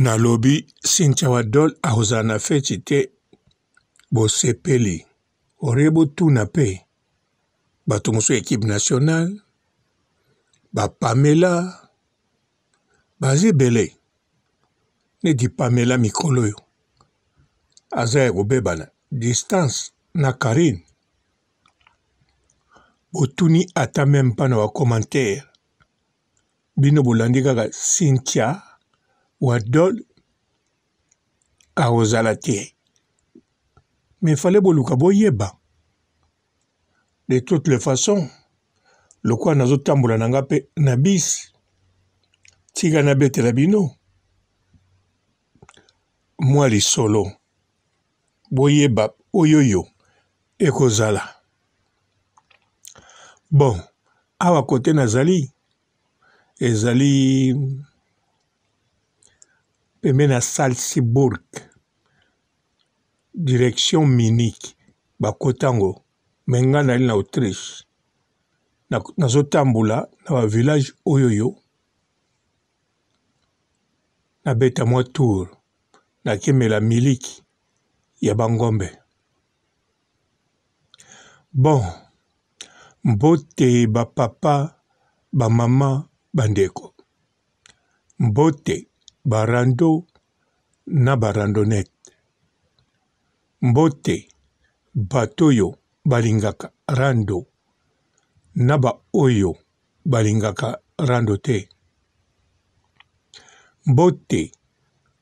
nalobi sinchawa dol akozala na feti te bosepeli orie botuna mpe bato mosusu ya ekipe nationale bapamela baza ebele nedi pamela mikolo oyo aza ya kobebana distance na karine botuni ata meme mpana bacommentaire bino bolandi kaka sintia wadol akozala te me fale boluka boyeba de toutes les façons lokola nazotambola na nga mpe na bisi tika nabetela bino mwa lisolo boyeba oyoyo ekozala bon awa kote nazali ezali pembeni ya salsibourg direction minike bakotango me nga nali na autriche nazotambola na bavillage oyoyo nabeta mwa tour nakemela miliki ya bangombe bon mbote bapapa bamama bandeko mbote barando na barandonnete. Mbote bato oyo balingaka rando na ba-oyo balingaka rando te. Mbote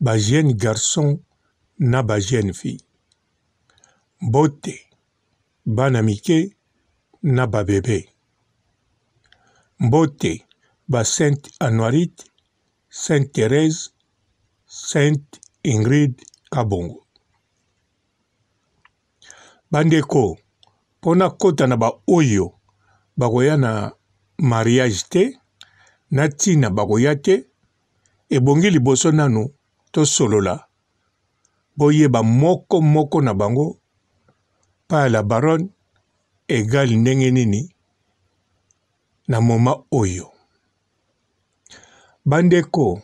ba jeune garçon na ba jeune fille. Mbote bana mike na babebe. Mbote ba sainte Anwarite Sainte Thérèse, Sainte Ingrid Kabongo. bandeko mpo na kota na baoyo bakoya na mariage te na ntina bakoya te ebongi liboso nanu tosolola boyeba moko moko na bango pa la baronne egale ndenge nini na moma oyo bandeko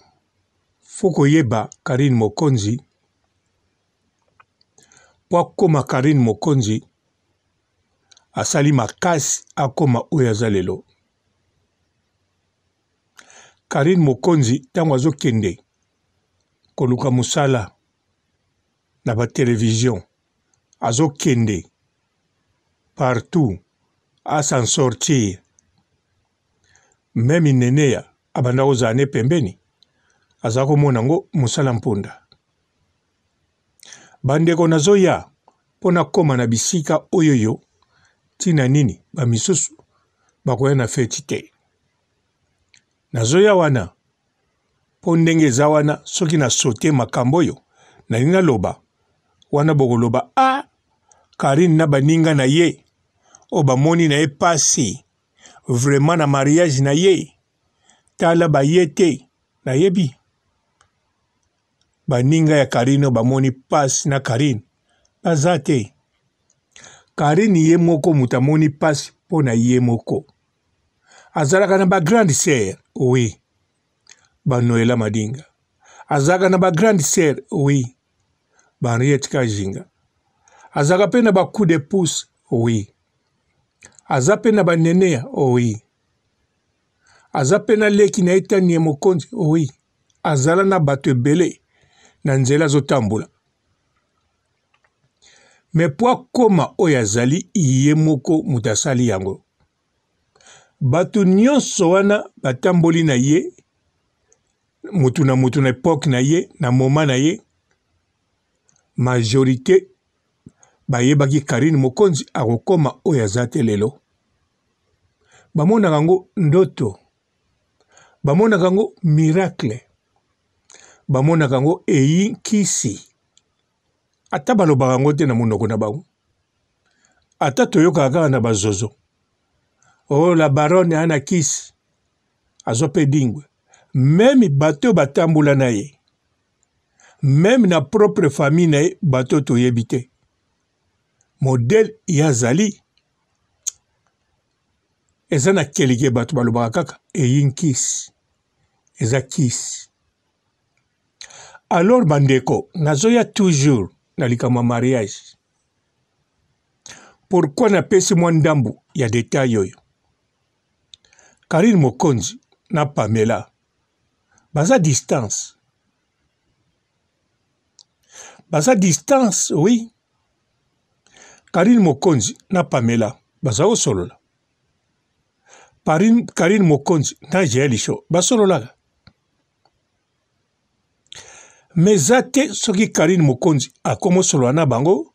fo koyeba karine mokonzi mpo akóma karine mokonzi asali makasi akóma oyo aza lelo karine mokonzi ntango azokende koluka mosala na batelevizio azokende partout asan sortir me mineneya abanda kuzane pembeni aza komona ngo mosala mponda bandeko nazoya mpo na koma na bisika oyoyo ntina nini bamisusu bakoya na feti te nazoya wana mpo ndenge eza wana soki nasote makambo oyo nalingi naloba wana bokoloba a ah, karine na baninga na ye oyo bamoni na ye pasi vraimen na mariage na ye tala baye te nayebi baninga ya karine oyo bamoni pasi na karine baza te karine ye moko moto amoni pasi mpo na ye moko azalaka na bagrande sere oui banoela madinga azalaka na bagrande sere oui banriete kazinga azalaka mpe na bacoup de pouce oui aza mpe na baneneya oui aza mpe na leki na ye tani ya mokonzi oyi azala na bato ebele na nzela azotambola me mpo akóma oyo azali ye moko moto asali yango bato nyonso wana batamboli na ye motu na motu na epoke na ye na moma na ye majorité bayebaki karine mokonzi akokóma oyo aza te lelo bamonaka yango ndoto bamonaka yango miracle bamonaka yango eyikisi ata balobaka yango te na monoko na bango ata toyokaka kaka na bazozo o oh, la baronne aa na kisi azo mpe dingwe meme bato oyo batambola na ye meme na propre famille na ye bato toyebi te modele ye azali eza na kelike bato balobaka kaka eyi nkisi eza kisi alors bandeko nazoya toujours na likambo ya mariage pourkui napesi mwa ndambu ya detai oyo karine mokonzi na pamela baza distance baza distance oui karine mokonzi na pamela baza kosolola karine mokonzi na jelisho basololaka me eza te soki karine mokonzi akomosolola na bango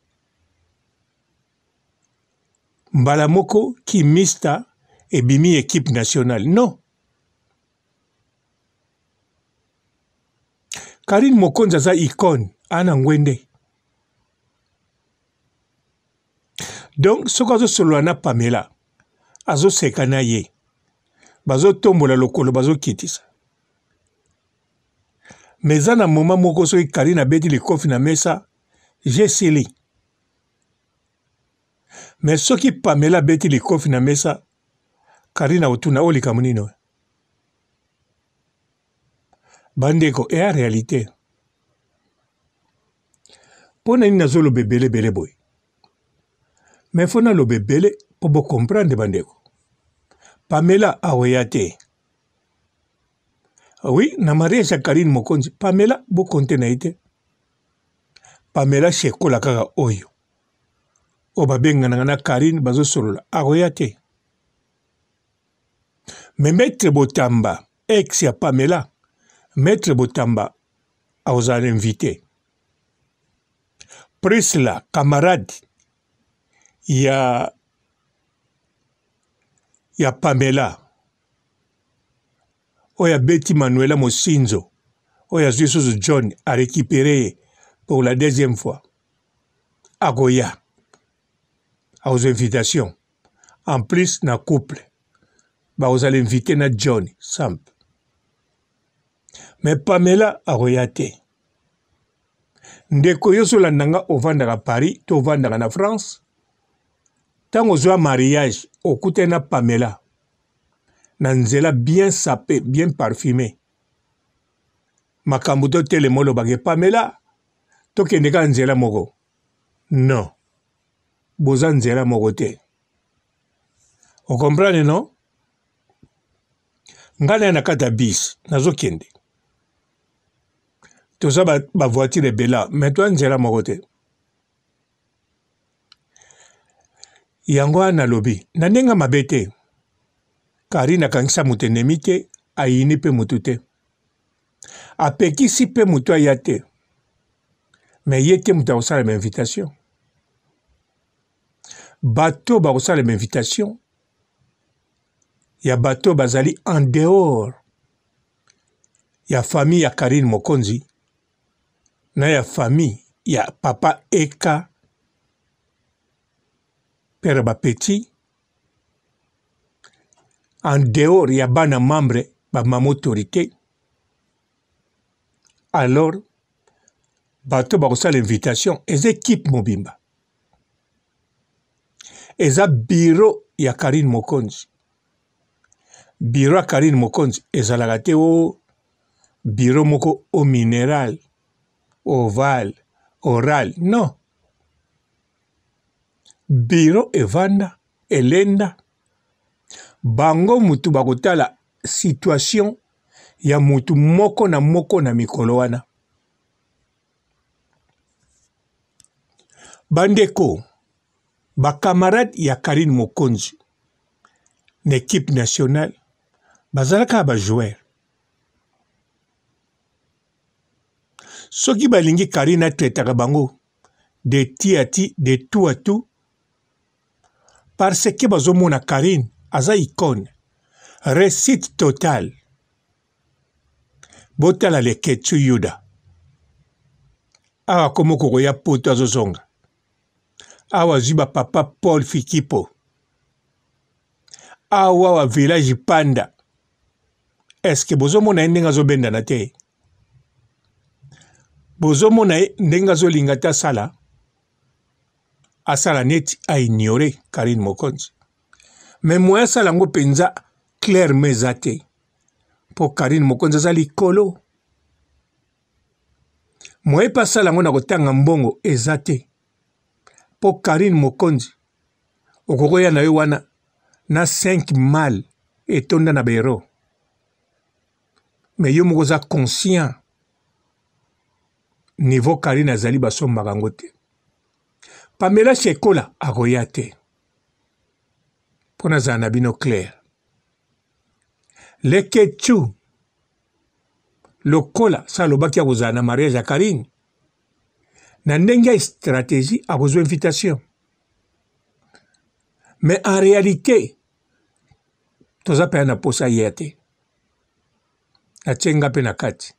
mbala moko kimista ebimi ekipe nationale non karine mokonzi aza icone ana ngwende donk soki azosolola na pamela azoseka na ye bazotombola lokolo bazokitisa me eza na moma moko soki kari nabeti likofi na mesa jeseli me soki pamela abeti likofi na mesa kari na otuna oyo likambo nino bandeko eya realite mpo na nini nazoloba ebelebele boye me mpo naloba ebele mpo bokomprendre bandeko pamela aweya ah te Ah oui na mariage ya karine mokonzi pamela bokonte na ye te pamela shekola kaka oyo oyo babenganaka na karine bazosolola akoya ah te me maître botamba ex ya pamela maître botamba akozala invité prisla camarade ya ya pamela oyo abeti manuela mosinzo oyo azwi lisusu john arécupere ye pour la deuxième fois akoya akozwa invitation en plus na couple bakozala invité na john samp me pamela akoya te ndeko yo solanda nga ovandaka paris to ovandaka na france ntango ozwa mariage okutani na pamela nzela bien sape bien parfume makambo totelema olobaka epamela tokende kaka nzela moko non boza nzela moko te okomprane no ngai naye na kati ya bis nazokende toza bavoitire ba ebela me toya nzela moko te yango wana nalobi na ndenge mabe te ka ari na akangisa moto enemi te ayini mpe motu te apekisi mpe motu aya te me ye te moto akosala ma invitation bato bakosala ma invitation ya bato bazali en dehors ya famille ya karine mokonzi na ya famille ya papa eka pere bapetit en dehors ya bana membre bamama autorité alors bato bakosala invitation eza ekipe mobimba eza biro ya karine mokonzi biro ya karine mokonzi ezalaka te o biro moko o minéral oval oral non biro evanda elenda bango mutu bakotala situation ya mutu moko na moko na mikolo wana bandeko bakamarade ya karine mokonzi na ekipe nationale bazalaka bajoueur soki balingi karine atretaka bango de ti ati de tu atu parce ke bazomona karine aza icône réussite totale botala leketsu yuda awa akomi kokoya poto azozonga awa azwi bapapa paul fikipo awa wa village panda eske bozomona ye ndenge azobendana te bozomona ye ndenge azolinga te asala asala neti aignore karine mokonzi me moya asala yango mpenza claire ma eza te mpo karine mokonzi aza likolo moya mpe asala yango na kotanga mbongo eza te mpo karine mokonzi okokoya na ye wana na 5 mal etonda na bero me yo moko oza conscient niveau karine azali basombaka yango te pamela shekola akoya te mpo na zala na bino claire leketu lokola so alobaki akozala na mariage ya karine na ndenge ya stratégie akozwa invitation mais en réalité toza mpe na posa ya te atie nga mpe na kati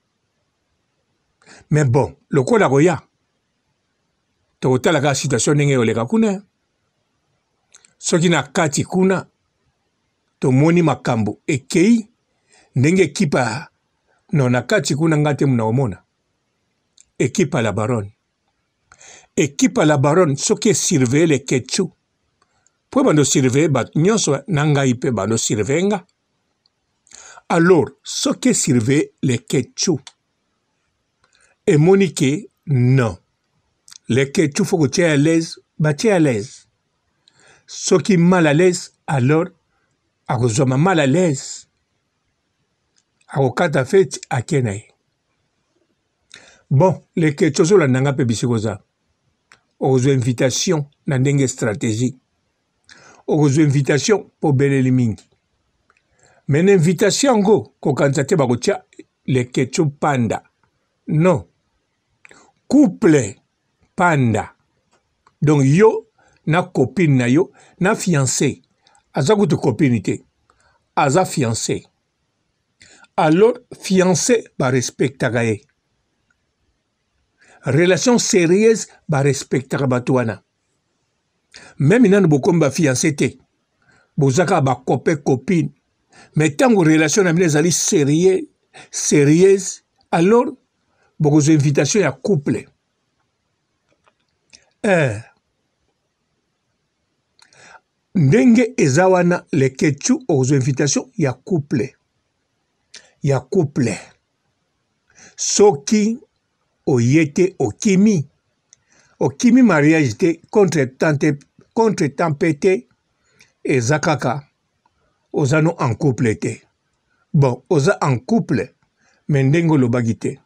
mais bon lokola akoya tokotala kaka situation ndenge ekoleka kuna soki na kati kuna tomoni makambo ekei ndenge ekipa no na kati kuna ngai te mnaomona ekipa la baronne ekipa la baronne soki esurveye lekechu mpo bando surveye bato nyonso na ngai mpe bando surveye nga alors soki esurveye lekechu emoni ke non lekechu fo kotia ya lase batia ya lase soki mal à l'aise alors akozwama mal à l'aise akokata feti ake na ye bon leke tozolanda nga mpe bisika oza okozwa invitation na ndenge stratégique okozwa invitation mpo beleli mingi me na invitation yango kokanisa te bakotia leke tyo panda non couple panda donc yo na copine na yo na fiancé aza kutu copine te aza fiancé alors fiancé barespectaka ye relation sérieuse barespectaka bato wana meme nanu bokomi bafiancé te bozaka bacope copine mais ntango relation na bino ezali sérieux sérieuse alors bokozwa invitation ya couple eh. ndenge eza wana le ketu okozwa invitation ya couple ya couple soki oye te okimi okimi mariage te contre temps contre temps mpe te eza kaka oza no en couple te bon oza en couple me ndenge olobaki te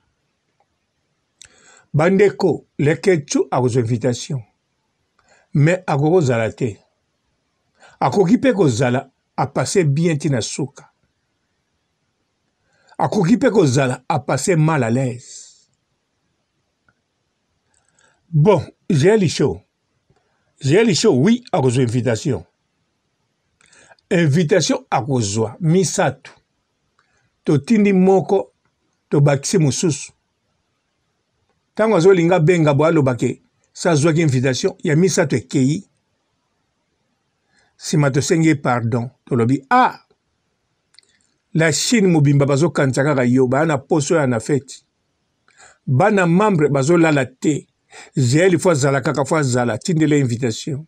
bandeko leketu akozwa invitation me akokozala te akoki mpe kozala apase bien ti na suka akoki mpe kozala apase mal à l'aise bon j'ai lisho j'ai lisho oui akozwa invitation invitation akozwa misato totindi moko tobakisi mosusu ntango azolinga benga bo alobake so azwaki invitation ya misato ekei nsima tosengi ye pardon tolobi a ah, na chine mobimba bazokanisa kaka yo baya na poso ya na feti bana membre bazolala te gl fo azala kaka fo azala tindela invitation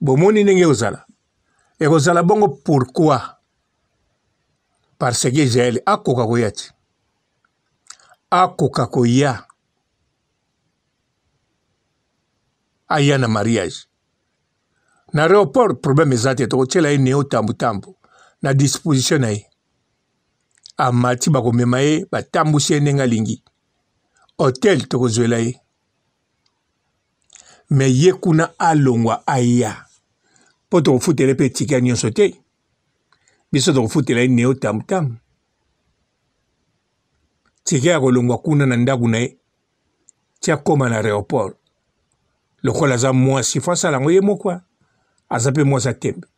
bomoni ndenge ekozala ekozala bongo pourkui parce que gl akoka koya te akoka koya aya na mariage na aéroport problème eza te tokotiela ye ne o tambutambu na disposition na ye amati bakomema ye batambusi ye ndenge alingi hotel tokozwela ye me ye kuna alongwa aya mpo tokofutela mpe etika nyonso te biso tokofutela ye ne o tambutambu tika ya kolongwa kuna na ndako na ye ti akóma na aéroport lokola aza mwasi fo asala yango ye moko aza mpe mwasi atembe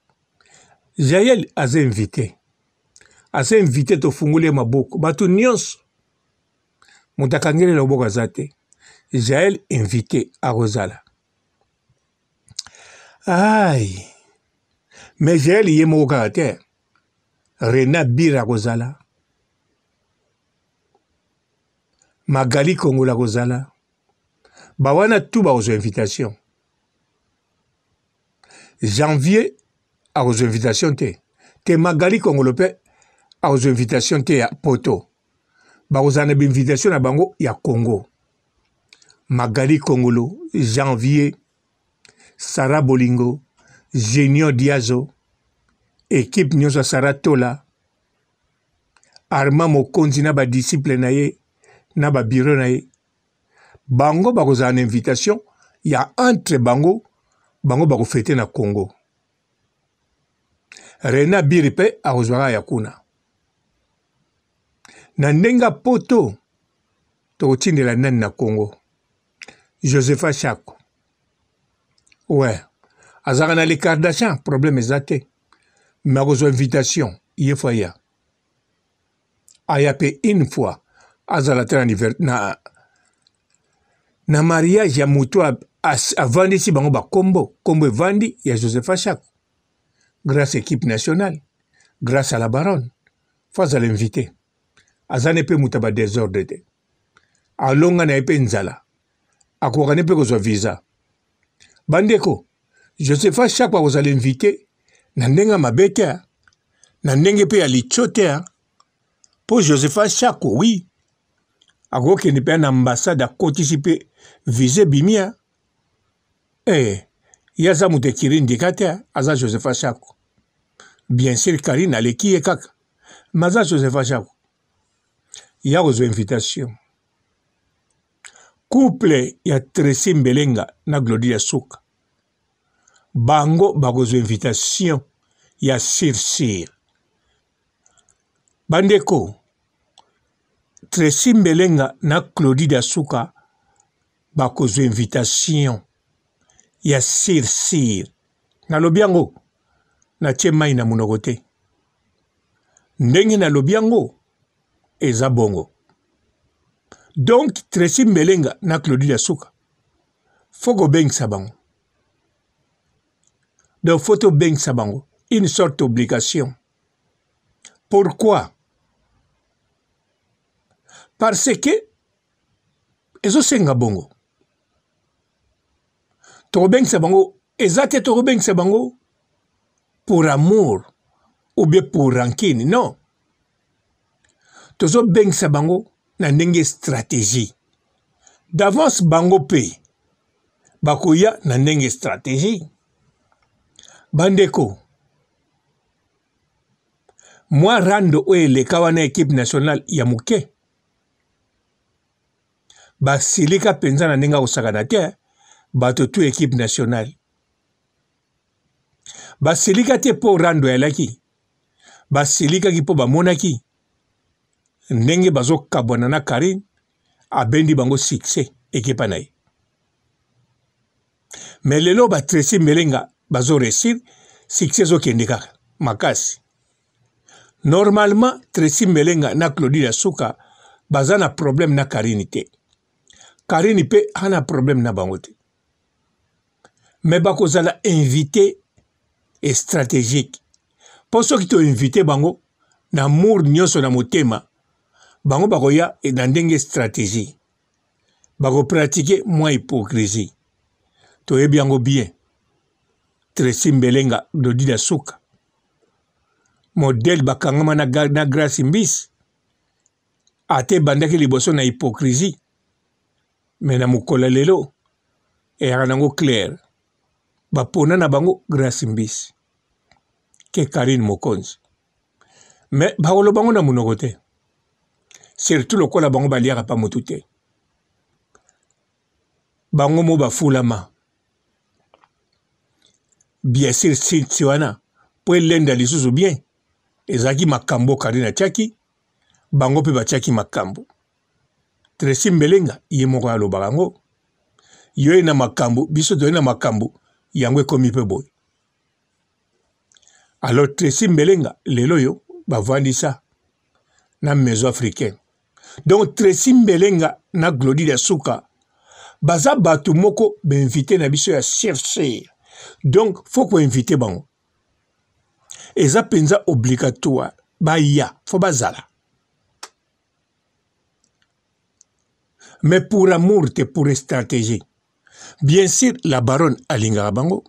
jael aza invité aza invité tofungoli ye maboko bato nyonso moto akangeli na loboko aza te jael invité akozala ai mais jael ye moko kaka te rena bir akozala magali kongola akozala bawana tu bakozwa invitation janvier akozwa invitation te te magali kongolo mpe akozwa invitation te ya poto bakozala na bainvitation na bango ya congo magali kongolo janvier sara bolingo genio diazo ekipe nyonso ya sara tola arma mokonzi na badisiple na ye na babiro na ye bango bakozala na invitation ya entre bango bango bakofete na kongo rena biri mpe akozwaka ya kuna na ndenge poto tokotindela nani na kongo josepha shako we azalaka na lekardachan problème eza te me akozwa invitation ye fo aya aya mpe une fois azala te na, na, na mariage ya motu avandisi bango bakombo kombo evandi ya josepha chako grâce équipe nationale grâce à la baronne fo azala invité aza ne mpe moto ya badésordre te alonga na ye mpe nzala akoka ne mpe kozwa viza bandeko josepha chako akozala invité na ndenge ya mabe te na ndenge mpe ya litio te mpo josepha chako wi akokende mpe na ambasade akotisi mpe vize ebimia Eh, yaza moto ekiri ndika te aza joseph ashako bien sur karine aleki ye kaka me aza joseph ashako ya kozwa invitation couple ya tresi mbelenga na glodia suka bango bakozwa invitation ya sirsir bandeko tresi mbelenga na claudie dasuka bakozwa invitation ya sirsir nalobi yango natie mai na munoko te ndenge nalobi yango eza bongo donk tresi mbelenga na claudine asuka fo kobengisa bango donc fo tobengisa bango une sorte d'obligation pourquoi parce que ezosenga bongo tokobengisa bango eza te tokobengisa bango pour amour ou bien pour rankine non tozobengisa bango na ndenge stratégie d'avance bango mpe bakoya na ndenge stratégie bandeko mwa rando oyo eleka wana ekipe nationale ya moke basilika mpenza na ndenge akosakana te bato to équipe nationale basilika te mpo rando ayalaki basilikaki mpo bamonaki ndenge bazokabwana na karine abendi bango succès ekipa na ye me lelo batresi melenga bazoresir succès ezokende kaka makasi normalement tresi melenga na claudine asuka baza na probleme na karini te karini mpe ana probleme na bango te me bakozala invité e stratégique mpo soki toinvite bango na mure nyonso na motema bango bakoya na ndenge stratégie bakopratike mwa hypocrisie toyebi yango bien tresi mbelenga dodida suka modele bakangama na, na grace mbisi ate ebandaki liboso na hypocrisie me na mokolo lelo eyaka nango claire bapona na bango grace mbisi ke karine mokonzi me bakolo bango na monoko te surtout lokola bango baliaka pa motu te bango mo bafulama bien sur site wana mpo elenda lisusu bien ezalaki makambo karine atiaki bango mpe batiaki makambo tresi mbelenga ye moko alobaka yango yo ye na makambo biso toye na makambo yango ekomi mpe boye alors tresi mbelenga lelo oyo bavandisa na maison africaine donc tresi mbelenga na glodile suka baza bato moko bainvite na biso ya chercheur donc fo koinvite bango eza mpenza obligatoire baya fo bazala mais pour amour te pour stratégie bien sûr la baronne alingaka bango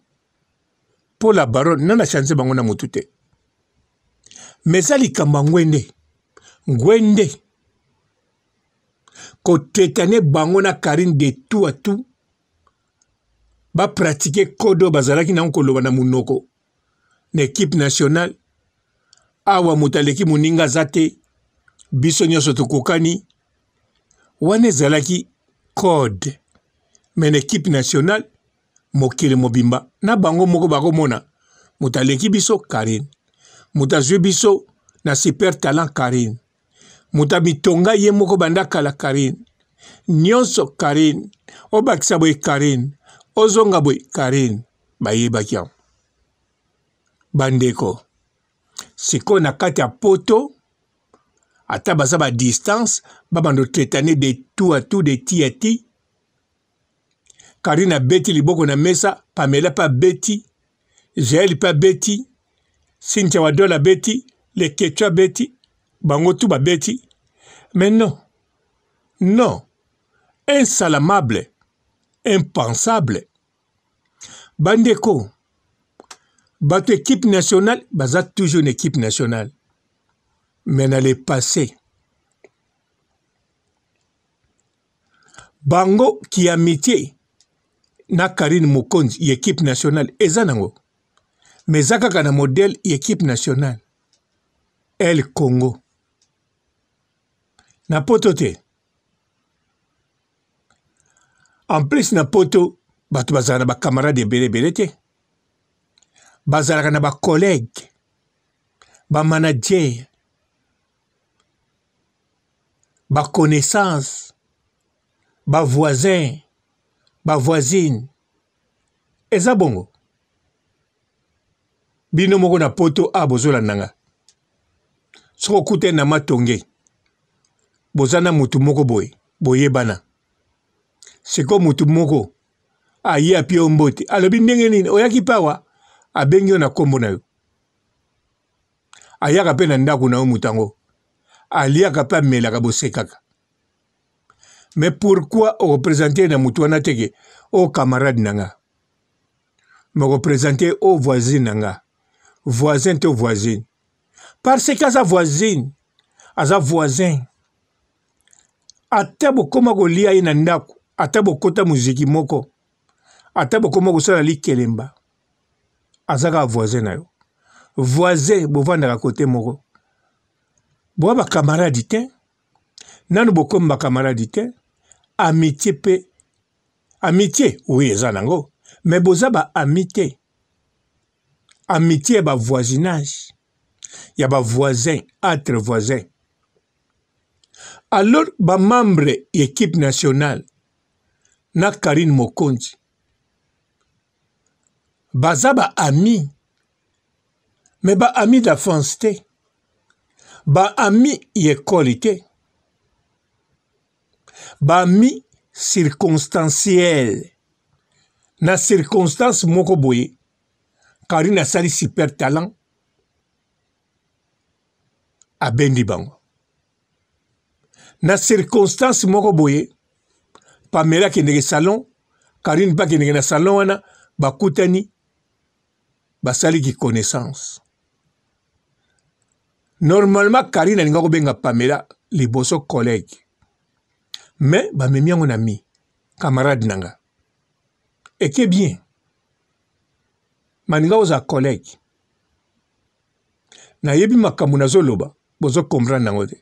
mpo la baronne nana chanse bango na motu te me eza likambo ya ngwende ngwende kotretane bango na karine de tout a tout bapratike kode oyo bazalaki nango koloba na munoko na ekipe nationale awa moto aleki moninga aza te biso nyonso tokokani wana ezalaki code me na ekipe nationale mokili mobimba na bango moko bakomona moto aleki biso karine moto azwi biso na super talent karine moto amitonga ye moko banda kala karine nyonso karine obakisa boye karine ozonga boye karine bayebaki yango bandeko sikoyo na kati ya poto ata baza badistance babanda otretane de tout à tout de ti à ti karine abeti liboko na mesa pamela mpe abeti jael mpe abeti sintia wadol abeti lekecho abeti bango tu babeti mais non non insalamable impensable bandeko bato équipe nationale baza toujours une équipe nationale mais na le passé bango kiamitié na karine mokonzi ya équipe nationale eza nango me eza kaka na modele ya équipe nationale el congo na poto te en plus na poto bato bazalaka na bacamarade ebelebele te bazalaka na bacollège bamanager baconnaissance bavoisin bavoisine eza bongo bino moko na poto a bozolanda nga soki okuta na matonge boza na mutu moko boye boyebana sikoyo mutu moko aye api yo mbote alobi ndenge nini oyaki pawa abengi yo na nkombo na yo ayaka mpe na ndako na yo motu yango aliaka mpe amelaka bosekaka me pourquoi okopresente na motu wana teke o camarade na nga mokopresente o voisine na nga voisin to voisine parce ke aza voisine aza voisin ata bokóma kolia ye na ndako ata bokóta moziki moko ata bokóma kosala likelemba aza kaka voisin na yo voisin bovandaka kote moko boya bakamaradi te nanu bokomi bakamaradi te amitié mpe amitié oui eza nango me boza baami te amitié ya bavoisinage ya bavoisin entre voisin alors bamembre ya équipe nationale na karine mokonzi baza baami me baami d'enfance te baami ya ekole te bami circonstanciel na circonstance moko boye kari nasali super talent abendi bango na circonstance moko boye pamela akendeke salon karine mpe akendeke na salon wana bakutani basaliki connaissance normalement karine alinga kobenga pamela liboso collègue me bamemi yango na mi camarade na nga eke bien baninga ozala kolege nayebi makambo nazoloba bozokomprendre yango te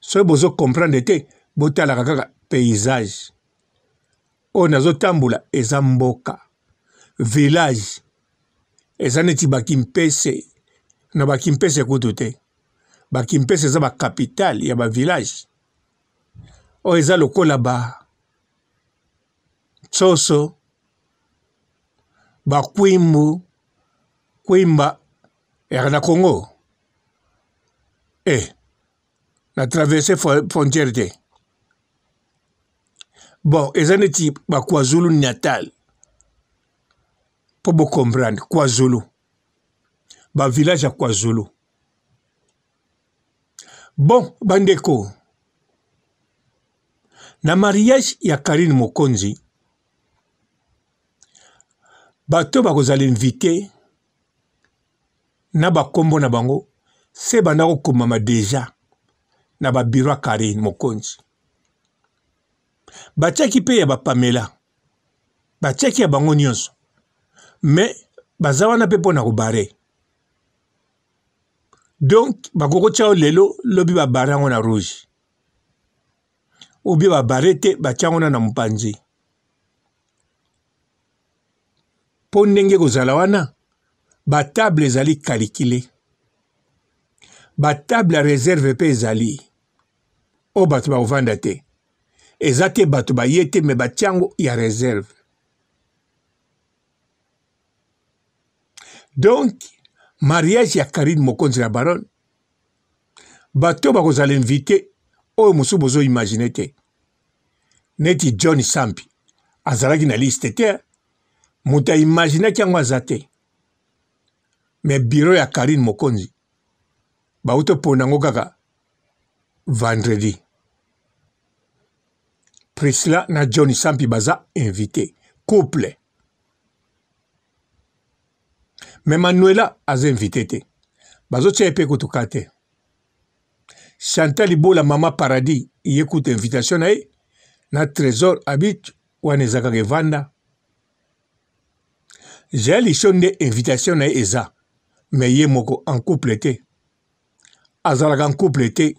soki bozokomprendre te botalaka kaka paysage oyo nazotambola eza mboka village eza neti bakimpese na bakimpese kutu te bakimpese eza bacapitale ya bavillage oyo eza lokola ba tsoso bakwimbu kwimba r na congo e na traverse frontière te bon eza neti bakwazulu natal mpo bocomprendre kwazulu bavillage ya kwazulu bon bandeko na mariage ya karine mokonzi bato bakozala invité na bakombo na bango se banda kokomama deja na babiro ya karine mokonzi batiaki mpe ya bapamela batiaki ya bango nyonso me baza wana mpe mpo na kobare donk bakokotya oyo lelo lobi babare yango na rouge ou bien babarete batya ngo na mopanzi mpo ndenge kozala wana batable ezali kalikile batable ya reserve mpe ezali oyo bato bakovanda te eza te bato baye te me batya yango ya reserve donk mariage ya karine mokonzi na baronne bato bakozala invite oyo mosusu bozoimagine te neti john sampi azalaki na liste te moto aimaginaki yango aza te me biro ya karine mokonzi bauti opona yango kaka vendredi priscilla na john sampi baza invité couple me manuela aza invité te bazotia ye mpe kutuka te chantal ibola mama paradis ye kuta invitation na ye na trésor abit wana ezalaka evanda jael isho nde invitation na ye eza me ye moko en couple te azalaka en couple te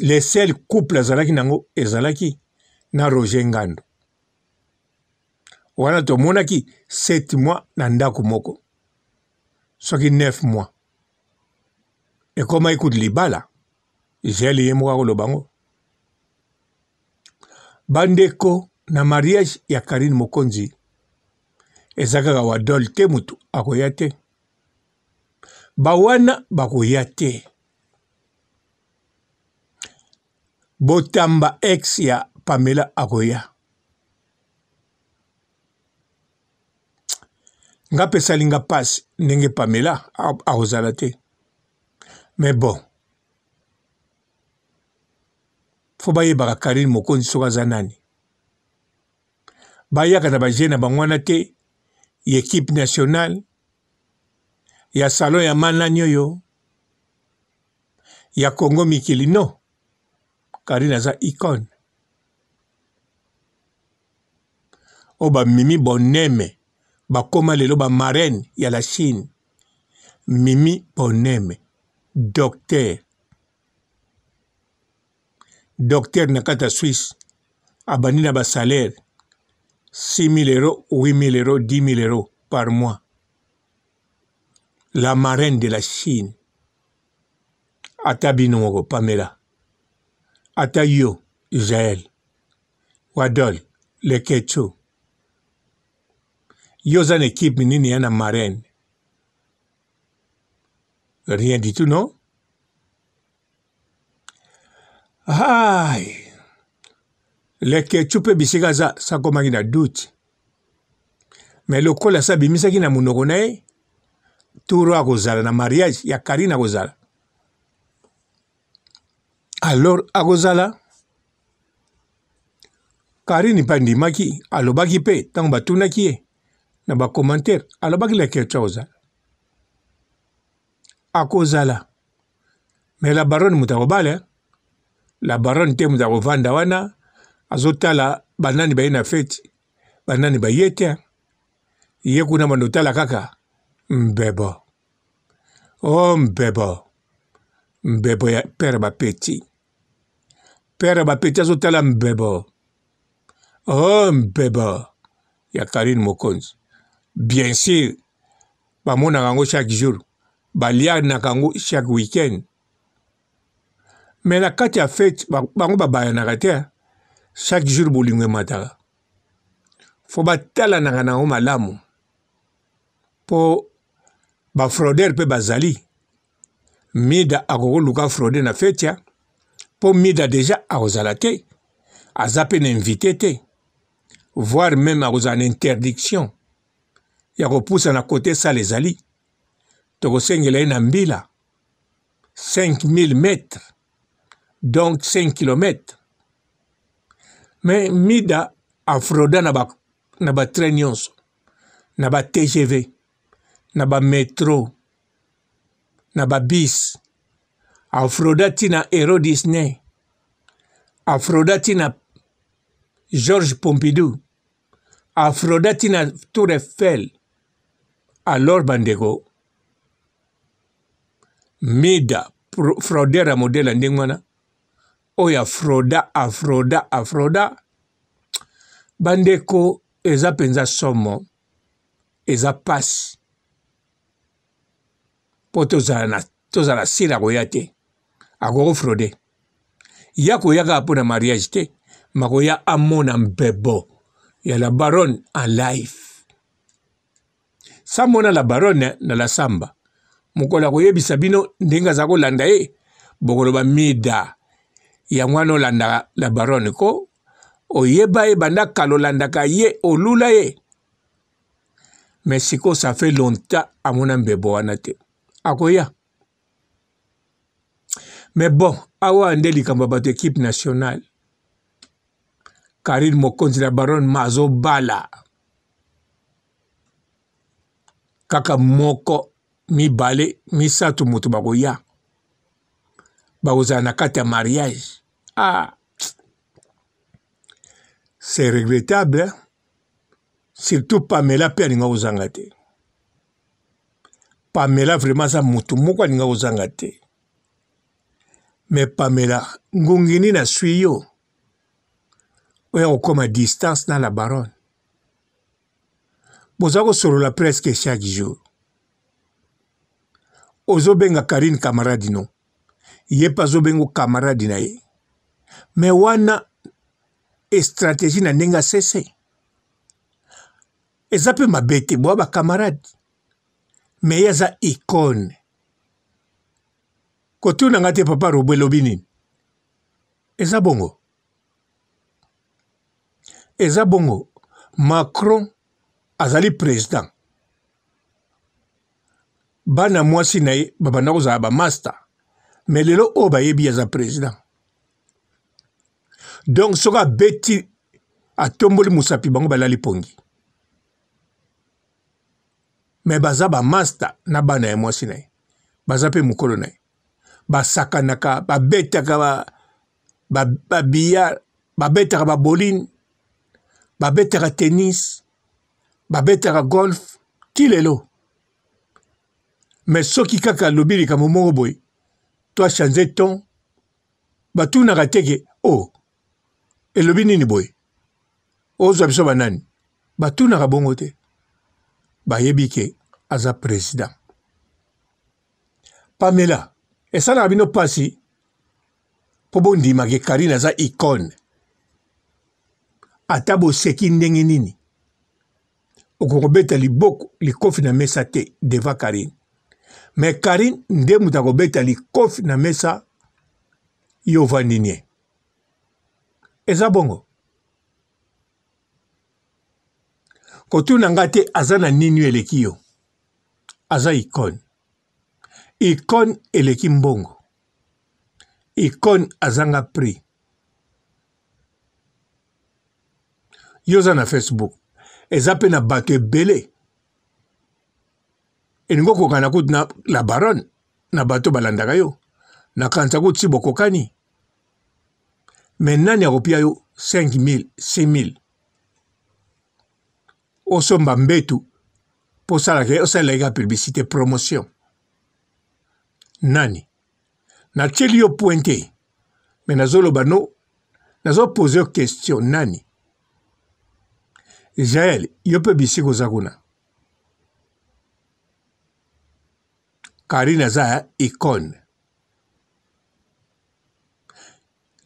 le sel couple azalaki nango ezalaki na roger ngando wana tomonaki 7 mois na ndako moko soki 9 mois ekoma ekuti libala zeliyemuka koloba ngo bandeko na mariage ya karine mokonzi eza kaka wadol te motu akoya te bawana bakoya te botamba ex ya pamela akoya nga pesalinga pasi ndenge pamela akozala te mais bon fo bayebaka karine mokonzi soki aza nani bayaka na baje na bango wana te ya ekipe nationale ya salon ya manani oyo ya kongo mikili no karine aza icone oyo bamimi boneme bakóma lelo bamarene ya la chine mimi boneme docteur docteur na kati ya swisse abandi na basalaire 6000 euro 8000 euro 10000 euro par mois la marraine de la chine ata bino moko pamela ata yo jael wadol lekecho yo oza na ekipe nini ya na marraine rien du tout non hai le ketchup ebisika aza so akomaki na dute me lokola so abimisaki na monoko na ye turo akozala na mariage ya karine akozala alors akozala karine mpe andimaki alobaki mpe ntango batunaki ye na bacommentaire alobaki la ketchup akozala akozala me la barone moto akobala la baronne te moto akovanda wana azotala banani baye na feti banani baye te ye kuna bando otala kaka mbebo o oh, mbebo mbebo ya pere bapeti pere bapeti azotala mbebo o oh, mbebo ya karine mokonzi bien sur bamonaka yango chaque jour balianaka yango chaque weekend me na kati ya fete bango babayanaka te chaque jour bolingo emataka fo batalanaka nango malamu mpo bafrodere mpe bazali mida akokoluka frode na fete ya mpo mida deja akozala te aza mpe na invité te voire même akozala na interdiction ya kopusa na kote sale ezali tokosengela ye na mbila 5000 metre donc 5 kilomètre me mida afroda na, ba, na batrain nyonso na batgv na bametro na babis afroda ti na héro disney afroda ti na george pompidou afroda ti na tour eiffel alors bandeko mida fraudeur ya modele ya ndenge wana oyo oh, afroda afroda ah, afroda ah, bandeko eza mpenza somo eza pasi mpo tozala sila koya te akokofrode ya koya kaka mpo na mariage te makoya amona mbebo ya la baronne en life samona la baronne na la samba mokolo akoyebisa bino ndenge aza kolanda ye bokoloba mida yango wana olandaka la barone ko oyeba ye banda kala olandaka ye olula ye me sikoyo ça fait longtemps amona mbebo wana te akoya me bon awa nde likambo bato équipe nationale karir mokonzi na barone ma azobala kaka moko mibale misato moto bakoya bakozala na kati ya mariage ah c'est regrettable surtout pamela mpe alinga kozanga te pamela vraiment aza motu moko alinga kozanga te me pamela ngungi nini aswi yo oya kokóma distance na la baronne boza kosolola presque chaque jour ozobenga karine camarade non yepe azobenga camarade na ye me wana estratégie na ndenge asese eza mpe mabe te bwa bacamarade me ye aza icone kotuna nga te papa robo elobi nini eza bongo eza bongo macron azali président bana mwasi na ye babanda kozala bamaster me lelo oyo bayebi aza président donc soki abeti atomboli mosapi bango balali pongi me baza bamaster na bana ya mwasi na ye baza mpe mokolo na ye basakanaka babetaka babillard ba, babetaka baboline babetaka tennis babetaka golf ti lelo me soki kaka alobi likambo moko boye twashanze ton batunaka teke o oh, elobi nini boye ozwa biso banani batunaka bongo te bayebi ke aza president pamela esalaka bino mpasi mpo bondima ke karine aza icone ata boseki ndenge nini okokobeta likofi na mesa te deva karine me kari nde moto akobeta likofi na mesa yo ovandi nie eza bongo kotuna nga te aza na nini eleki yo aza ikone ikone eleki mbongo ikone azanga prix yo oza na facebook eza mpe na bato ebele elingi okokana kutu na la baronne na bato balandaka yo nakanisa kutu si bokokani me nani akopia yo 5000 6000 osomba mbetu mpo osalelaki ka publicité promotion nani natieli yo point te me nazoloba no nazopose yo question nani jael yo mpe bisika oza kuna karine aza ya ikone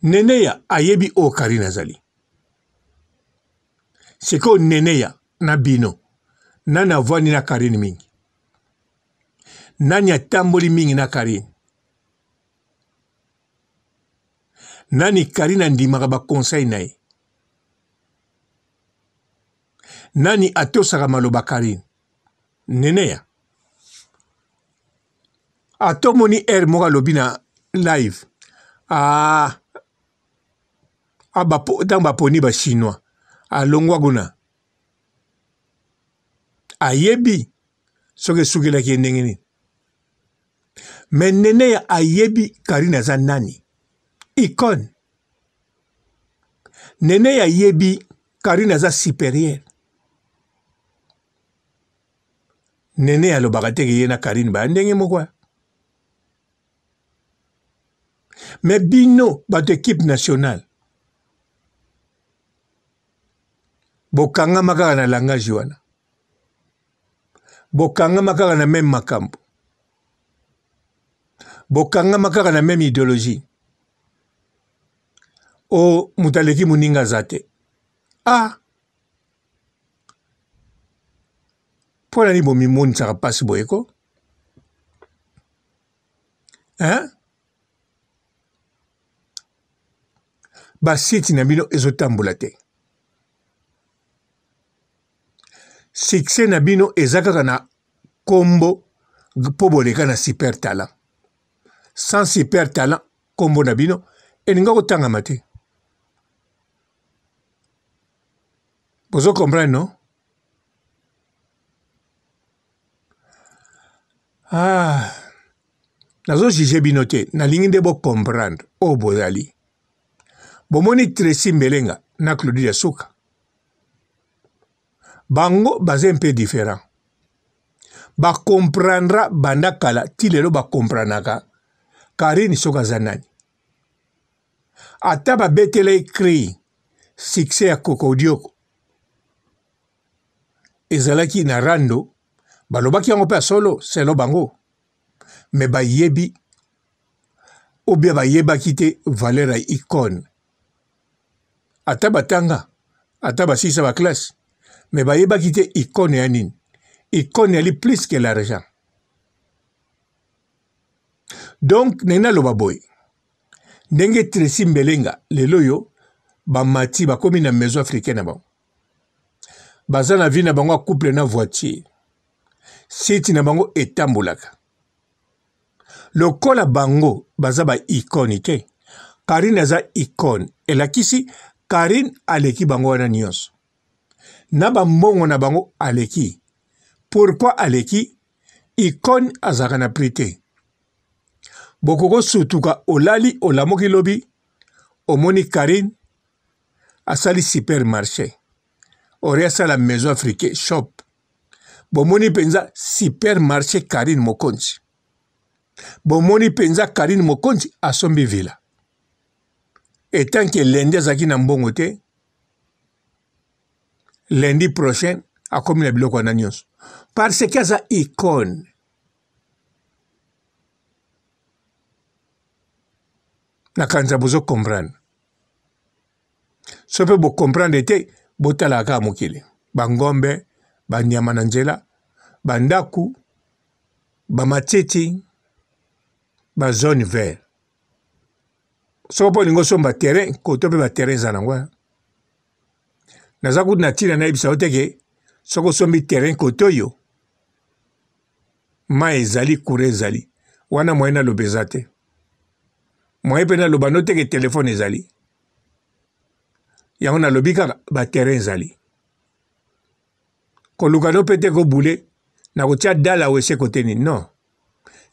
neneya ayebi oyo karine azali sikoyo neneya na bino nani avwani na karine mingi nani atamboli mingi na karine nani karine andimaka bakonseil na ye nani atosaka maloba karine neneya atomoni ah, aire moko alobi na live ah, abapo, ah, ntango baponi bachinois alongwa ah, kuna ayebi soki esukelaki ye ndenge nini me nene ya ayebi karine aza nani icone nene ya yebi karine aza supérieure nene alobaka teke ye na karine baya ndenge moko ya me bino bato ekipe nationale bokangama kaka na langage wana bokangama kaka na meme makambo bokangama kaka na meme idéologie o moto aleki moninga aza te a ah. mpo nani bomimunisaka mpasi boyeko hein basiti na bino ezotambola te sukse na bino eza kaka na nkombo mpo boleka na super talent sans super talent nkombo na bino elinga kotangama te bozo comprendre no ah nazo juge bino te nalingi nde bocomprendre oyo oh, bozali bomoni tresi mbelenga na claudie suka bango baza mpe différent bakomprandra banda kala ti lelo bakompranaka karine soka aza nani ata babetela ye cri sukse ya kokodioko ezalaki na rando balobaki yango mpe ya solo selo bango me bayebi obia bayebaki te valeur ya icone ata batanga ata basilisa baklasse me bayebaki te ikone ya nini ikone yali plus que l'argent donk ndenge naloba boye ndenge tresi mbelenga lelo oyo bamati bakómi na maison africaine na bango baza na vie na bango acouple na voiture siti na bango etambolaka lokola bango baza baikone te karine aza ikone elakisi karin aleki bango wana nyonso na bambongo na bango aleki pourkui aleki ikoni azalaka na pri te bokokosutuka olali olamoki lobi omoni karin asali supermarché ori asala maison africain shop bomoni mpenza supermarché karine mokonzi bomoni mpenza karine mokonzi asombi vila etanke lendi azalaki na mbongo te lendi prochain akomi na biloko wana nyonso parce ke aza icone nakanisa bozokomprendre so mpe bokomprendre te botalaka kaka mokili bangombe banyama na nzela bandaku bamatiti bazone vert soko mpo olingi osomba terrain koto mpe baterrain eza nango eh. naza kutu na ntina nayebisa yo teke soki osombi terrain kote oyo mai ezali coure ezali wana moye naloba eza te moye mpe naloba no teke telefone ezali yango nalobi kaka baterrain ezali koluka no mpe te kobule na kotia dala wese kote nini non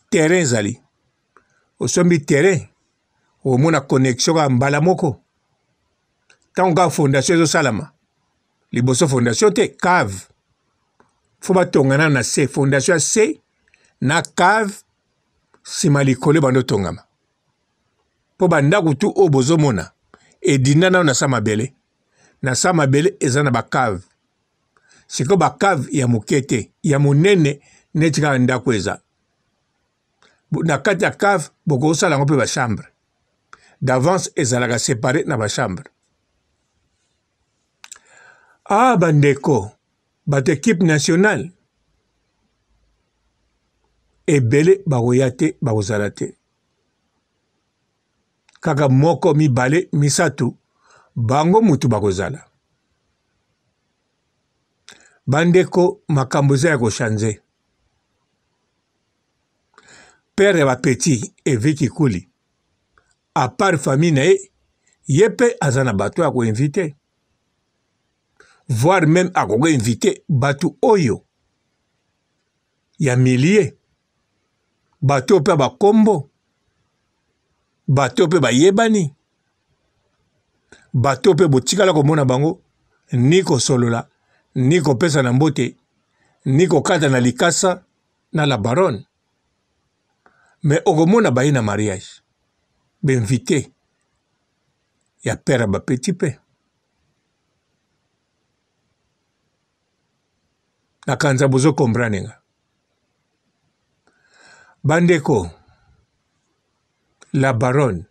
terrain ezali osombi terrain omona connexion kaka mbala moko ntango kaka fondation ezosalama liboso fondation te cave fo batongana na se fondation ya se na cave nsima likolo ebanda otongama mpo bandako tu oyo bozomona edinda nano na sa mabele na sa mabele eza na bacave sikoyo bacave ya moke te ya monene neti kaka ndako eza na kati ya cave bokosala yango mpe bachambre d'avance ezalaka separe na bachambre a ah, bandeko bato ekipe nationale ebele bakoya te bakozala te kaka moko mibale misato bango mutu bakozala bandeko makambo eza ya koshanze pere ya bapeti evi kikuli a part famille na ye ye mpe aza na bato ya koinvite voire meme akokoinvite bato oyo ya milie bato oyo mpe bakombo bato oyo mpe bayebani bato mpe botikala komona bango ni kosolola ni kopesa na mbote ni kokata na likasa na la baronne me okomona baye na mariage benvite ya pere ya bapeti mpe nakanza bozokomprane nga bandeko la baronne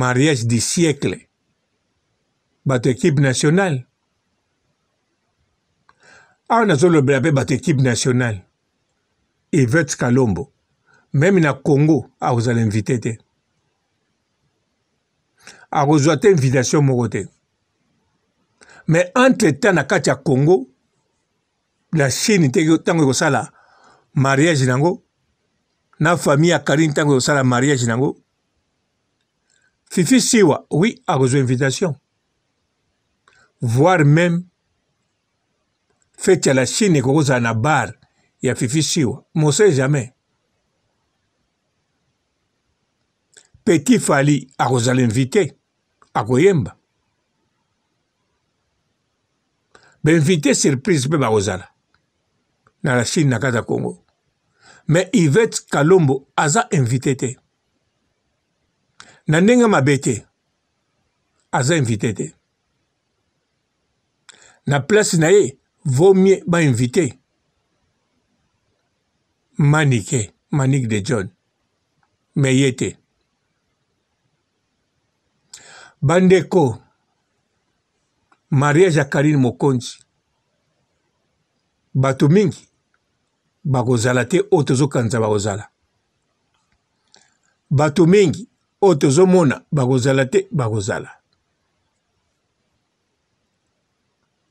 mariage du siècle bato équipe nationale awa nazolobela mpe bato équipe nationale yvette kalombo meme na congo akozala ah, invité te akozwa ah, te invitation moko te mais entre temps na kati ya congo na chine te ntango ekosala mariage nango na famille ya karine ntango ekosala mariage nango fifi siwa oui akozwa ah, invitation voire même fete ya la chine ekokozala na bar ya fifi siwa mose jamais petit fali akozala invité akoyemba bainvité surprise mpe bakozala na la chine na kati ya congo me ivete kalombo aza invité te na ndenge mabe te aza invité te na place na ye vomie bainvité manike manik de john me ye te bandeko maria jacqueline mokonzi bato mingi bakozala te oyo tozokanisa bakozala bato mingi oyo tozomona bakozala te bakozala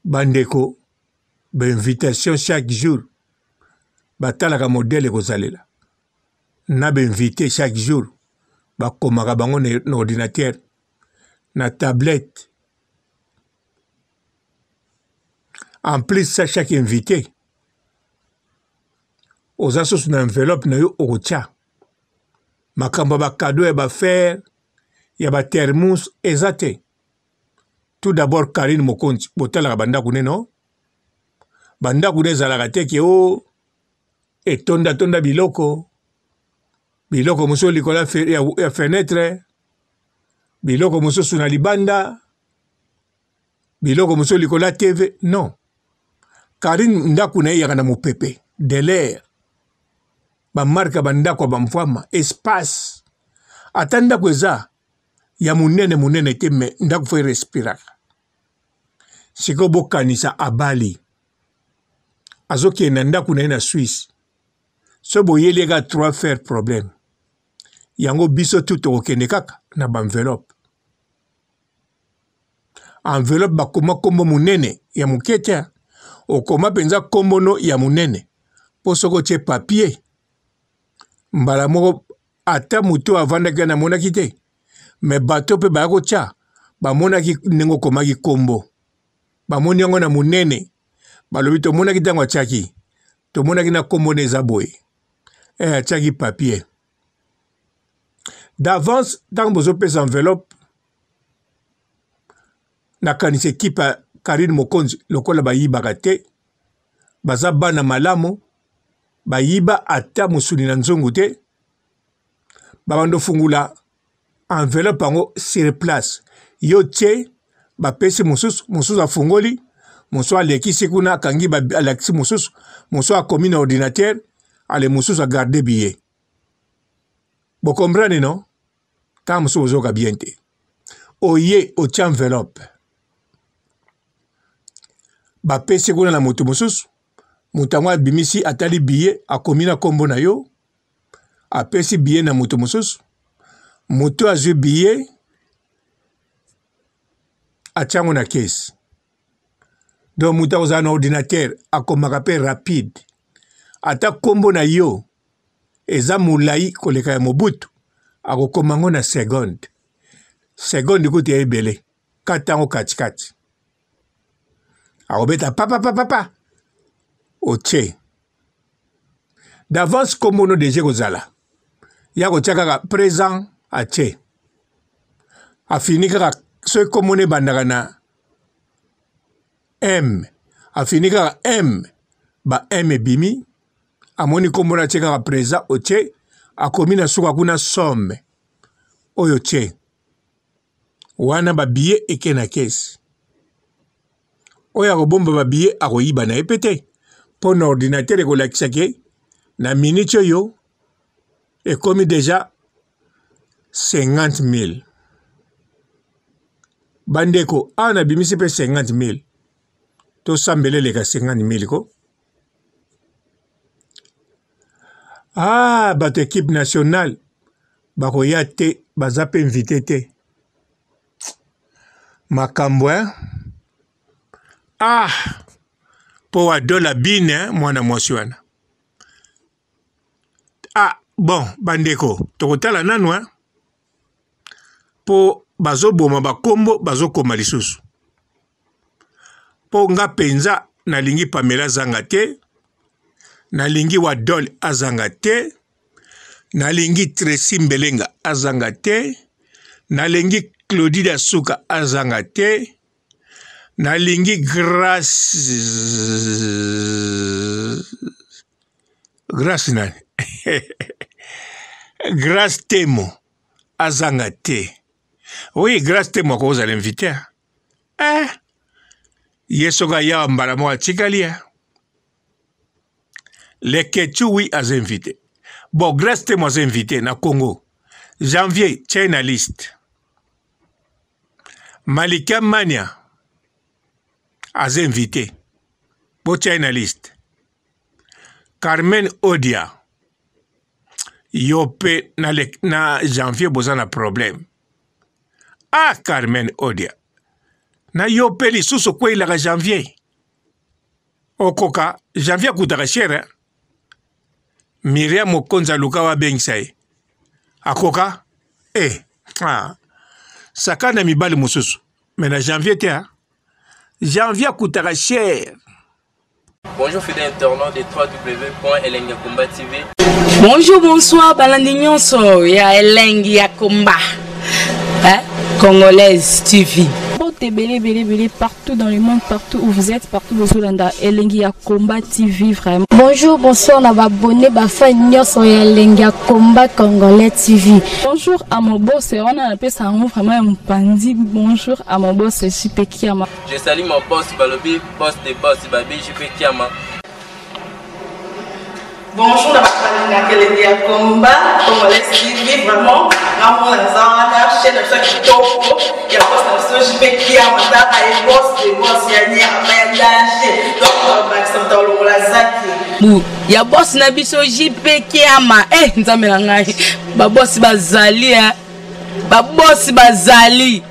bandeko bainvitation chaque jour batalaka modele kozalela na bainvite chaque jour bakomaka bango na ordinatere na tablette. en plus ça chaque invité oza susu na enveloppe na yo okotia makambo ya bakado ya bafere ya batermus eza te tout d'abord karine mokonzi botalaka bandako nde no bandako nde ezalaka te ke o oh, etondatonda biloko biloko mosusu likolo ya fenetre biloko mosusu na libanda biloko mosusu likolo ya tv non karine ndako na ye yaka na mopepe de l'air bamarke ya bandako ya bamvwama espace ata ndako eza ya monene monene te me ndako fo erespiraka sikoyo bokanisa abali azokende na ndako na ye na swisse so boyeli eka trois faire problème yango biso tu tokokende kaka na baenveloppe enveloppe bakoma nkombo monene ya moke te okoma mpenza nkombono ya monene mpo soki otie papier mbala moko ata motu oyo avandaki wana amonaki te me bato mpe baya kotya bamonaki ndenge okomaki nkombo bamoni yango na monene balobi tomonaki ntango atiaki tomonaki na nkombo nde eza boye e atiaki papier d'avance ntango bozopesa enveloppe nakanisa ekipe ya karine mokonzi lokola bayibaka te baza bana malamu bayiba ata mosuni na nzungu te babandofungula enveloppe yango sur place yo tie bapesi mosusu mosusu afungoli mosusu alekisi kuna akangi alakisi mosusu mosusu akomi na ordinateur ale mosusu agarde billet bokomprane non taa muso ozoka bien te oye otya enveloppe bapesi kuna na moto mosusu moto yango abimisi atali biye akomi na nkombo na yo apesi biye na moto mosusu moto azwi biye atia yango na kesi donc moto akozala na ordinatere akomaka mpe rapide ata nkombo na yo eza molai koleka ya mobutu akokoma ngo na segonde segonde kutu ya ebele kati yango katikati akobeta papapapapa otie d'avance kombono deje kozala ya kotia kaka présent atie afini kaka so ekombono ebandaka na m afini kaka m ba m ebimi amoni kombono atie kaka présent otie akomi na soko akuna somme oyo tie wana babiye eke na kesi oyo akobomba babiye akoyiba na ye mpe te mpo na ordinatere ekolakisa ke na miniti oyo ekomi deja 50 mille bandeko awa nabimisi mpe 50 mille tosambela eleka 50 mille ko ah bato équipe nationale bakoya te baza mpe invité te makambo eh? ah mpo adola bine mwana mwasi wana ah bon bandeko tokotala nanu eh? mpo bazoboma bakombo bazokoma lisusu mpo nga mpenza nalingi pamela zanga te nalingi wadol azanga te nalingi tresi mbelenga azanga te nalingi claudida suka azanga te nalingi grace grace nani grace temo azanga te oui grace temo akozala inviter eh ye soki aya mbala moko atikali ya le kechuwi aza invité bon grèce te mo aza invité na congo janvier china list malika mania aza invité botia na liste carmen odia yo mpe na, le, na janvier boza na problème ah carmen odia na yo mpe lisusu okweyelaka janvier okoka janvier akutaka chere miria mokonzi aluka abengisa ye akoka e eh, ah. saka na mibali mosusu me na janvier te janvier akutaka cher Bonjour fidèle internaute de www.elengiakomba TV. Bonjour, bonsoir, balandi nyonso ya Elengiakomba. Hein? Congolaise TV. bote ebele ebele ebele partout dans le monde partout où vous êtes partout bozolanda elengi ya combat tv vraiment bonjour bonsoir na babone bafan nyonso ya elengi ya combat congolais tv bonjour à mobose wana napesa yango vraiment ya mopanzi bonjour à mobose jipe kiama je salue mon boss balobi boss de boss babi jipe kiama bonjour na bakalandi na kelenge ya komba congolais tv vraiment ngamona eza wana chaine biso kitoko ya bos na biso jipekia mataka ye bos de bos ya niarma ya danger donc bakisa euh, moto alongola zaki ya bosi na biso jipekiama e eh, nzambe na ngai babosi bazali babosi bazali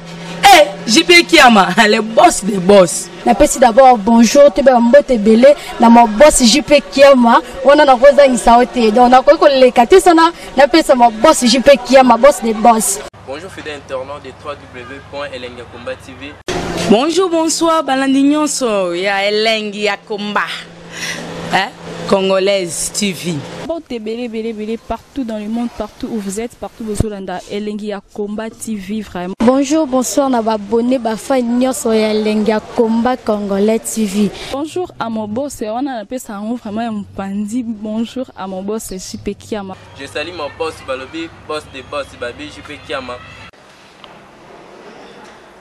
Eh, JP Kiama, le boss des boss. Na pesi d'abord bonjour, tu ben mbote belé na mon boss JP Kiama, wana na koza isaote. Donc na ko le katisa na na pesi mon boss JP Kiama, boss des boss. Bonjour fidèle internaute de www.elengakomba TV. Bonjour, bonsoir balandi nyonso ya Elengi ya Komba. Hein? Eh? Congolaise TV. Partout dans le monde, partout où vous êtes, partout où vous êtes, Elengi ya Combat TV vraiment. Bonjour, bonsoir, na abonné bafa nyonso ya Elengi ya Combat Congolais TV. Bonjour à mon boss, on a appelé ça vraiment un pandi. Bonjour à mon boss, Jipe Kiama. Je salue mon boss Balobi, boss de boss Babi Jipe Kiama.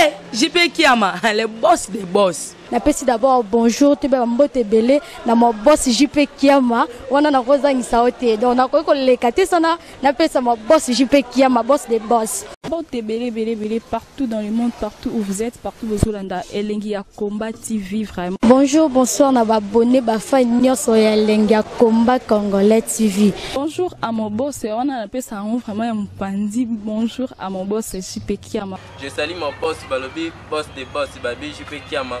eh JP Kiama, le boss des boss. napesi d'abord bonjour toyebaka mbote ebele na mobosi ju mpe kiama wana nakozangisa yo te donc nakoki koleka te sana napesa mobosi ju mpe kiama bosi de bosi bato ebele ebele ebele partout dans le monde partout où vous êtes partout bozolanda elengi ya combat tv vraiment bonjour bonsoir na babone bafani nyonso ya elengi ya combat congolais tv bonjour à mon boss wana napesa yango vraiment ya mopandi bonjour à mon boss jipe kiama je sali mon boss balobi boss de boss babi jipe kiama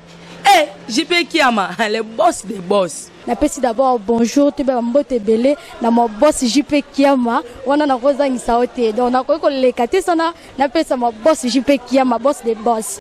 Eh, JP Kiama, le boss des boss. napesi d'abord bonjour toyebaka mbote ebele na mabosi jp kiama wana nakozangisa yo te donc nakoki koleka te sana napesa mabosi jp kiama bosi de bosi